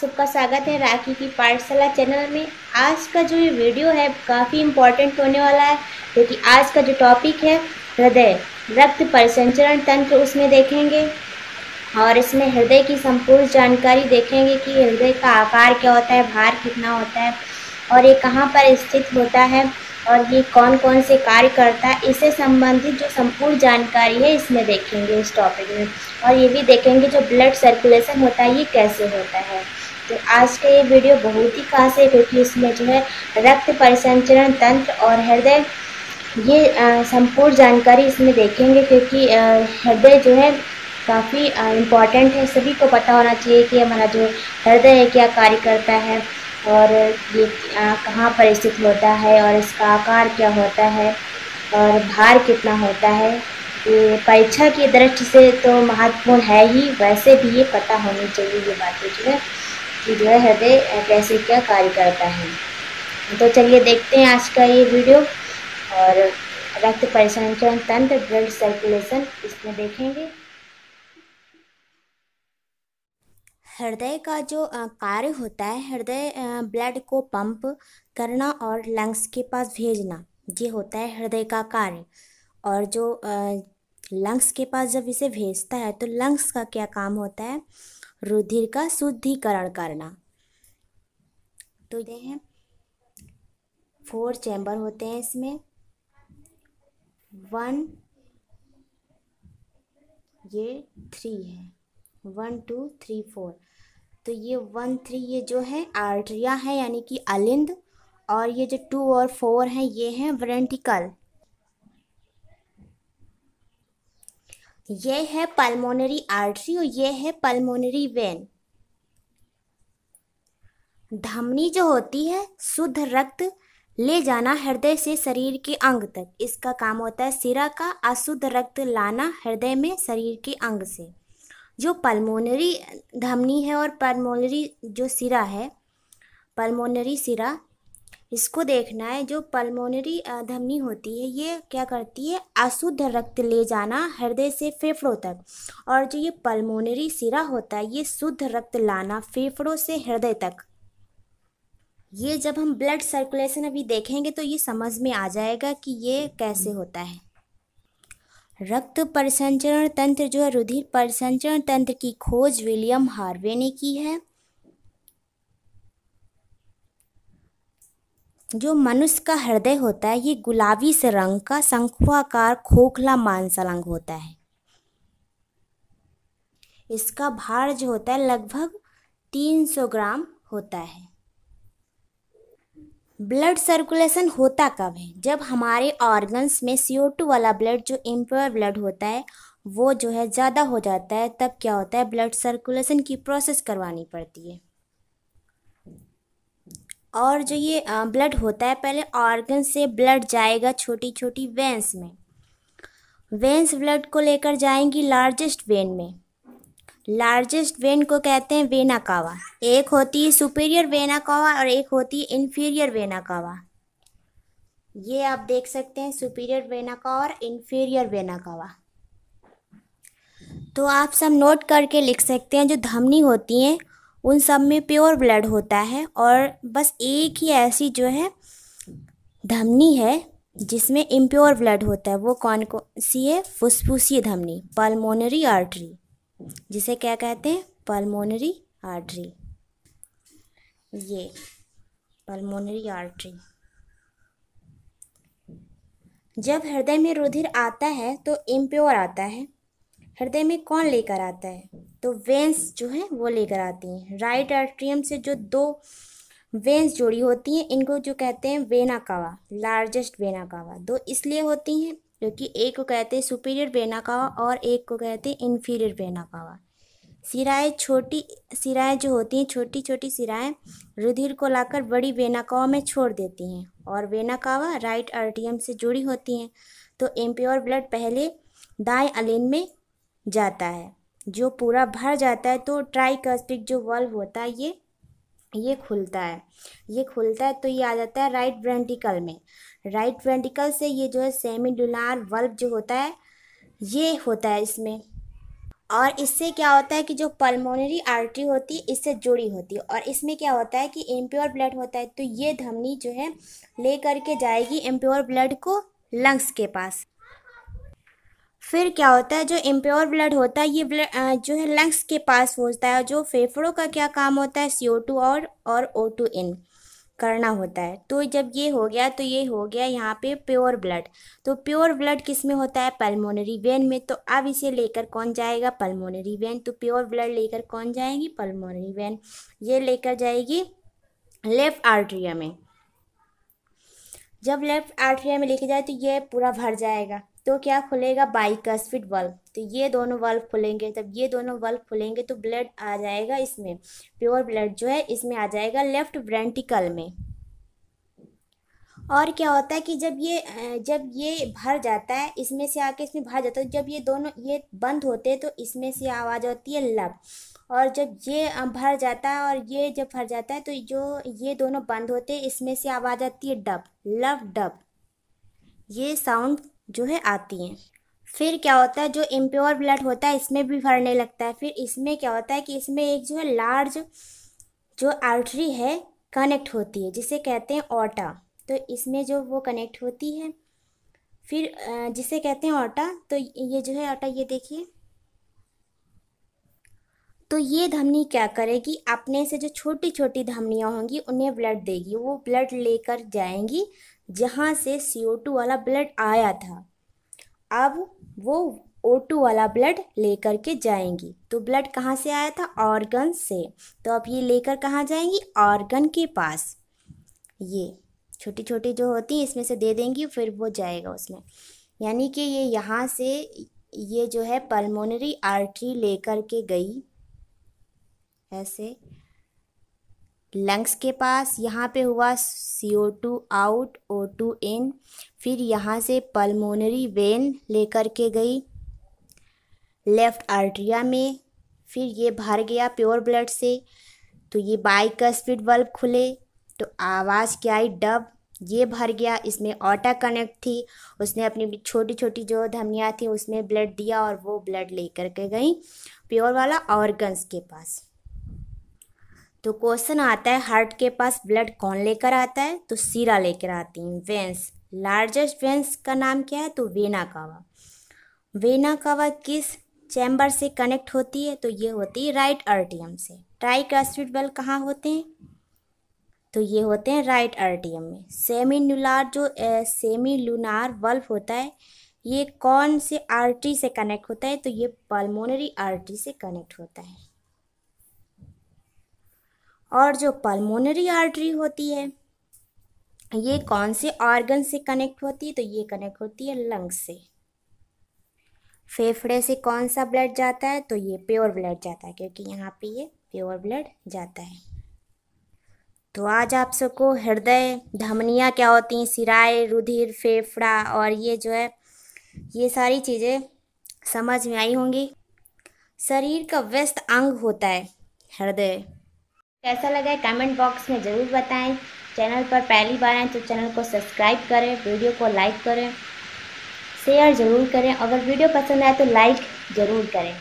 सबका स्वागत है राखी की पाठशाला चैनल में आज का जो ये वीडियो है काफ़ी इम्पोर्टेंट होने वाला है क्योंकि तो आज का जो टॉपिक है हृदय रक्त परिसंचरण तंत्र उसमें देखेंगे और इसमें हृदय की संपूर्ण जानकारी देखेंगे कि हृदय का आकार क्या होता है भार कितना होता है और ये कहाँ पर स्थित होता है और ये कौन कौन से कार्य करता है इससे संबंधित जो संपूर्ण जानकारी है इसमें देखेंगे इस टॉपिक में और ये भी देखेंगे जो ब्लड सर्कुलेशन होता है ये कैसे होता है तो आज का ये वीडियो बहुत ही खास है क्योंकि इसमें जो है रक्त परिसंचरण तंत्र और हृदय ये संपूर्ण जानकारी इसमें देखेंगे क्योंकि हृदय जो है काफ़ी इम्पॉर्टेंट है सभी को पता होना चाहिए कि हमारा जो हृदय है क्या कार्य करता है और ये कहाँ पर स्थित होता है और इसका आकार क्या होता है और भार कितना होता है ये परीक्षा की दृष्टि से तो महत्वपूर्ण है ही वैसे भी ये पता होनी चाहिए ये बातें जो है कि जो है हृदय कैसे क्या कार्य करता है तो चलिए देखते हैं आज का ये वीडियो और रक्त परिसंचरण तंत्र ब्लड सर्कुलेशन इसमें देखेंगे हृदय का जो कार्य होता है हृदय ब्लड को पंप करना और लंग्स के पास भेजना ये होता है हृदय का कार्य और जो लंग्स के पास जब इसे भेजता है तो लंग्स का क्या काम होता है रुधिर का शुद्धिकरण करना तो ये हैं फोर चैम्बर होते हैं इसमें वन ये थ्री है वन टू थ्री फोर तो ये वन थ्री ये जो है आर्ट्रिया है यानी कि अलिंद और ये जो टू और फोर हैं ये हैं वेंटिकल ये है पल्मोनरी आर्टरी और ये है पल्मोनरी वेन धमनी जो होती है शुद्ध रक्त ले जाना हृदय से शरीर के अंग तक इसका काम होता है सिरा का अशुद्ध रक्त लाना हृदय में शरीर के अंग से जो पल्मोनरी धमनी है और पल्मोनरी जो सिरा है पल्मोनरी सिरा इसको देखना है जो पल्मोनरी धमनी होती है ये क्या करती है अशुद्ध रक्त ले जाना हृदय से फेफड़ों तक और जो ये पल्मोनरी सिरा होता है ये शुद्ध रक्त लाना फेफड़ों से हृदय तक ये जब हम ब्लड सर्कुलेशन अभी देखेंगे तो ये समझ में आ जाएगा कि ये कैसे होता है रक्त परिसंचरण तंत्र जो है रुधिर परिसंचरण तंत्र की खोज विलियम हार्वे ने की है जो मनुष्य का हृदय होता है ये गुलाबी से रंग का शंखुआकार खोखला मांसलंग रंग होता है इसका भार जो होता है लगभग 300 ग्राम होता है ब्लड सर्कुलेशन होता कब है जब हमारे ऑर्गन्स में सी वाला ब्लड जो इम्प्योर ब्लड होता है वो जो है ज़्यादा हो जाता है तब क्या होता है ब्लड सर्कुलेशन की प्रोसेस करवानी पड़ती है और जो ये ब्लड होता है पहले ऑर्गन से ब्लड जाएगा छोटी छोटी वेंस में वेंस ब्लड को लेकर जाएंगी लार्जेस्ट वेन में लार्जेस्ट वेन को कहते हैं वेना कावा एक होती है सुपीरियर वेना कावा और एक होती है इन्फीरियर वेना कावा ये आप देख सकते हैं सुपीरियर वेना कावा और इन्फीरियर वेना कावा तो आप सब नोट करके लिख सकते हैं जो धमनी होती हैं उन सब में प्योर ब्लड होता है और बस एक ही ऐसी जो है धमनी है जिसमें इम्प्योर ब्लड होता है वो कौन कौन सी है फुसफुसी धमनी पल्मोनरी आर्टरी जिसे क्या कहते हैं पल्मोनरी आर्टरी ये पल्मोनरी आर्टरी जब हृदय में रुधिर आता है तो इम्प्योर आता है हृदय में कौन लेकर आता है तो वेंस जो है वो लेकर आती हैं राइट आर्ट्रियम से जो दो वेंस जुड़ी होती हैं इनको जो कहते हैं vena cava largest vena cava दो इसलिए होती हैं क्योंकि एक को कहते हैं सुपीरियर वेना कावा और एक को कहते हैं इन्फीरियर वेना कावा सिराएँ छोटी सिराएँ जो होती हैं छोटी छोटी सिराएँ रुधिर को लाकर बड़ी वेना कावा में छोड़ देती हैं और वेना कावा राइट आर्टियम से जुड़ी होती हैं तो एम्प्योर ब्लड पहले दाएं अलिन में जाता है जो पूरा भर जाता है तो ट्राइकस्टिक जो वॉल्व होता है ये ये खुलता है ये खुलता है तो ये आ जाता है राइट वेंटिकल में राइट वेंटिकल से ये जो है सेमी डुलार वल्व जो होता है ये होता है इसमें और इससे क्या होता है कि जो पल्मोनरी आर्टरी होती है इससे जुड़ी होती है और इसमें क्या होता है कि एम्प्योर ब्लड होता है तो ये धमनी जो है ले करके जाएगी एम्प्योर ब्लड को लंग्स के पास फिर क्या होता है जो इम्प्योर ब्लड होता है ये ब्लड जो है लंग्स के पास पहुँचता है जो फेफड़ों का क्या काम होता है सी और और ओ इन करना होता है तो जब ये हो गया तो ये हो गया यहाँ पे प्योर ब्लड तो प्योर ब्लड किस में होता है पल्मोनरी वेन में तो अब इसे लेकर कौन जाएगा पल्मोनरी वेन तो प्योर ब्लड लेकर कौन जाएगी पल्मोनरी वेन ये लेकर जाएगी लेफ़्ट आर्ट्रिया में जब लेफ़्ट आर्ट्रिया में लेके जाए तो ये पूरा भर जाएगा तो क्या खुलेगा स्पीड बल्ब तो ये दोनों बल्ब खुलेंगे तब ये दोनों बल्ब खुलेंगे तो ब्लड आ जाएगा इसमें प्योर ब्लड जो है इसमें आ जाएगा लेफ्ट ब्रेंटिकल में और क्या होता है कि जब ये जब ये भर जाता है इसमें से आके इसमें भर जाता है तो जब ये दोनों ये बंद होते हैं तो इसमें से आवाज़ होती है लब और जब ये भर जाता है और ये जब भर जाता है तो जो ये दोनों बंद होते हैं इसमें से आवाज़ आती है डब लव डब ये साउंड जो है आती हैं फिर क्या होता है जो इम्प्योर ब्लड होता है इसमें भी भरने लगता है फिर इसमें क्या होता है कि इसमें एक जो है लार्ज जो आर्टरी है कनेक्ट होती है जिसे कहते हैं ओटा तो इसमें जो वो कनेक्ट होती है फिर जिसे कहते हैं ओटा तो ये जो है ओटा ये देखिए तो ये धमनी क्या करेगी अपने से जो छोटी छोटी धमनियाँ होंगी उन्हें ब्लड देगी वो ब्लड लेकर जाएंगी जहाँ से सी ओ टू वाला ब्लड आया था अब वो ओ टू वाला ब्लड लेकर के जाएंगी तो ब्लड कहाँ से आया था ऑर्गन से तो अब ये लेकर कहाँ जाएंगी ऑर्गन के पास ये छोटी छोटी जो होती हैं इसमें से दे देंगी फिर वो जाएगा उसमें यानी कि ये यहाँ से ये जो है पल्मोनरी आर्टरी लेकर के गई ऐसे लंग्स के पास यहाँ पे हुआ C O two out O two in फिर यहाँ से पल्मोनरी वेन लेकर के गई लेफ़्ट आर्ट्रिया में फिर ये भर गया प्योर ब्लड से तो ये बाइक स्पीड बल्ब खुले तो आवाज़ क्या आई डब ये भर गया इसमें ऑटा कनेक्ट थी उसने अपनी छोटी छोटी जो धमनियाँ थी उसमें ब्लड दिया और वो ब्लड लेकर के गई प्योर वाला ऑर्गन्स के पास तो क्वेश्चन आता है हार्ट के पास ब्लड कौन लेकर आता है तो सीरा लेकर आती हैं वेंस लार्जेस्ट वेंस का नाम क्या है तो वेना कावा वेना कावा किस चैम्बर से कनेक्ट होती है तो ये होती है राइट आरटीएम से ट्राइक्रास्टिड बल कहाँ होते हैं तो ये होते हैं राइट आरटीएम में सेमी न्यूलार जो सेमी लूनार बल्ब होता है ये कौन से आर्टरी से कनेक्ट होता है तो ये पल्मोनरी आर्टरी से कनेक्ट होता है और जो पल्मोनरी आर्टरी होती है ये कौन से ऑर्गन से कनेक्ट होती है तो ये कनेक्ट होती है लंग से फेफड़े से कौन सा ब्लड जाता है तो ये प्योर ब्लड जाता है क्योंकि यहाँ पे ये प्योर ब्लड जाता है तो आज आप सबको हृदय धमनियाँ क्या होती हैं सिराए रुधिर फेफड़ा और ये जो है ये सारी चीज़ें समझ में आई होंगी शरीर का व्यस्त अंग होता है हृदय कैसा लगा है कमेंट बॉक्स में ज़रूर बताएं चैनल पर पहली बार आए तो चैनल को सब्सक्राइब करें वीडियो को लाइक करें शेयर ज़रूर करें अगर वीडियो पसंद आए तो लाइक ज़रूर करें